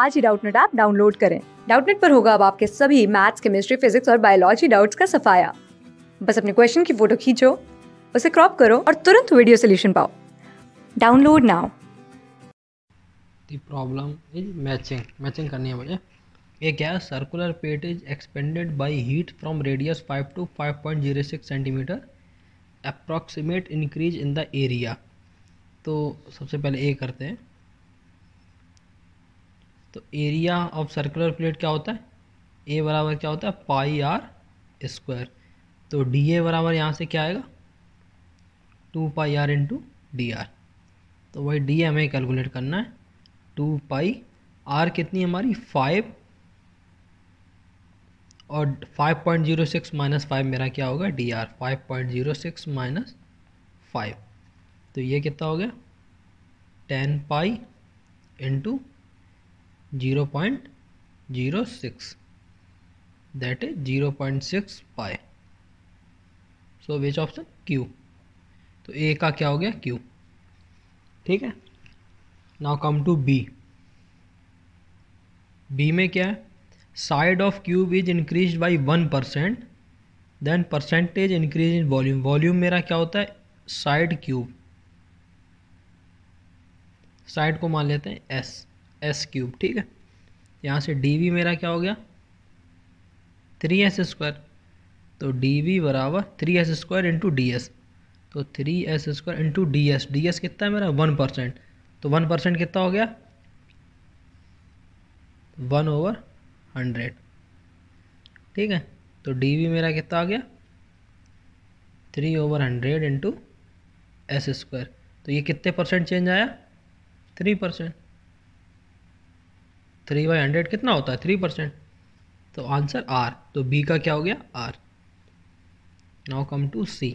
आज ही Doubtnut app download करें डाउटनेट पर होगा अब आपके सभी मैथ्स केमिस्ट्री फिजिक्स और बायोलॉजी डाउट्स का सफाया बस अपने क्वेश्चन की फोटो खींचो उसे क्रॉप करो और तुरंत वीडियो सोल्यूशन पाओ download now problem is matching matching करनी है मुझे क्या है circular plate is expanded by heat from radius five to six centimetre approximate increase in the area तो सबसे पहले ए करते हैं तो एरिया ऑफ सर्कुलर प्लेट क्या होता है ए बराबर क्या होता है पाई आर स्क्वायर तो डी ए बराबर यहाँ से क्या आएगा two pi R into D R तो वही डी हमें कैलकुलेट करना है टू पाई आर कितनी हमारी फाइव और five point zero six minus five मेरा क्या होगा D R five point zero six minus five तो ये कितना हो गया ten pi into zero point zero six that is zero point six pi so which option Q तो A का क्या हो गया क्यू ठीक है now come to B B में क्या है side of cube is increase by one percent then percentage increase in volume volume मेरा क्या होता है साइड क्यूब साइड को मान लेते हैं एस एस क्यूब ठीक है यहाँ से डी वी मेरा क्या हो गया थ्री एस स्क्वायर तो डी वी बराबर three S square into D S तो three S square into D S D S कितना है मेरा वन परसेंट तो वन परसेंट कितना हो गया वन ओवर हंड्रेड ठीक है तो डी वी मेरा कितना आ गया three over hundred into S square तो ये कितने परसेंट चेंज आया three percent three by hundred कितना होता है थ्री परसेंट तो आंसर आर तो बी का क्या हो गया R now come to C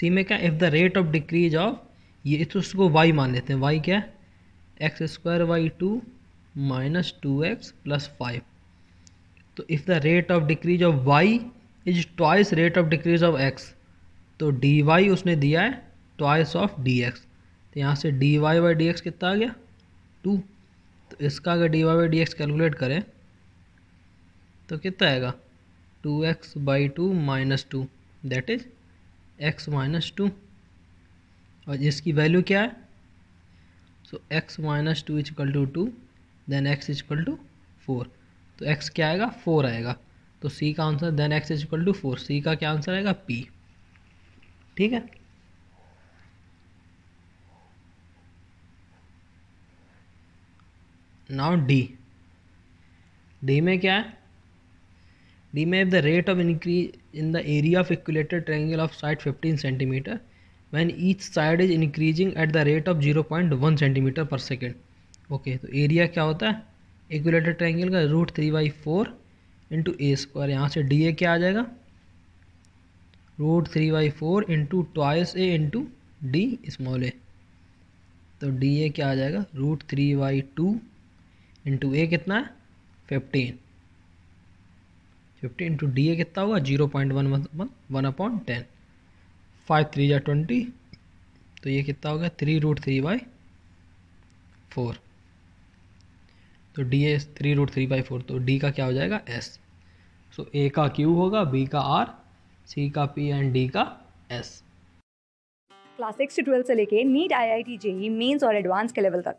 C में क्या if the rate of decrease of ये तो उसको वाई मान लेते हैं वाई क्या है X square Y two minus two X plus five तो if the rate of decrease of Y is twice rate of decrease of X तो डी वाई उसने दिया है ट्वाइस ऑफ डी एक्स तो यहाँ से D Y by D X कितना आ गया टू तो इसका अगर D Y D X calculate करें तो कितना आएगा two X by two minus two that is X minus two और इसकी वैल्यू क्या है so X minus two is equal to two then X is equal to four तो एक्स क्या आएगा फोर आएगा तो सी का answer then X is equal to four C का क्या आंसर आएगा पी ठीक है नाउ डी डी में क्या है डी में if the rate of increase in the area of equilateral triangle of side 15 centimetre when each side is increasing at the rate of 0.1 centimetre per second okay तो area क्या होता है equilateral triangle का root three by four into A square यहाँ से D A क्या आ जाएगा root three by four into twice A into D small A तो डी ए क्या आ जाएगा root three by two into A कितना है fifteen fifteen into D A कितना होगा zero point one one one a point ten five three या twenty तो ये कितना हो गया three root three by four तो D A three root three by four तो डी का क्या हो जाएगा एस सो ए का क्यू होगा बी का आर सी का पी एंड डी का S class six to twelfth से लेके NEET I I T JEE mains और एडवांस के लेवल तक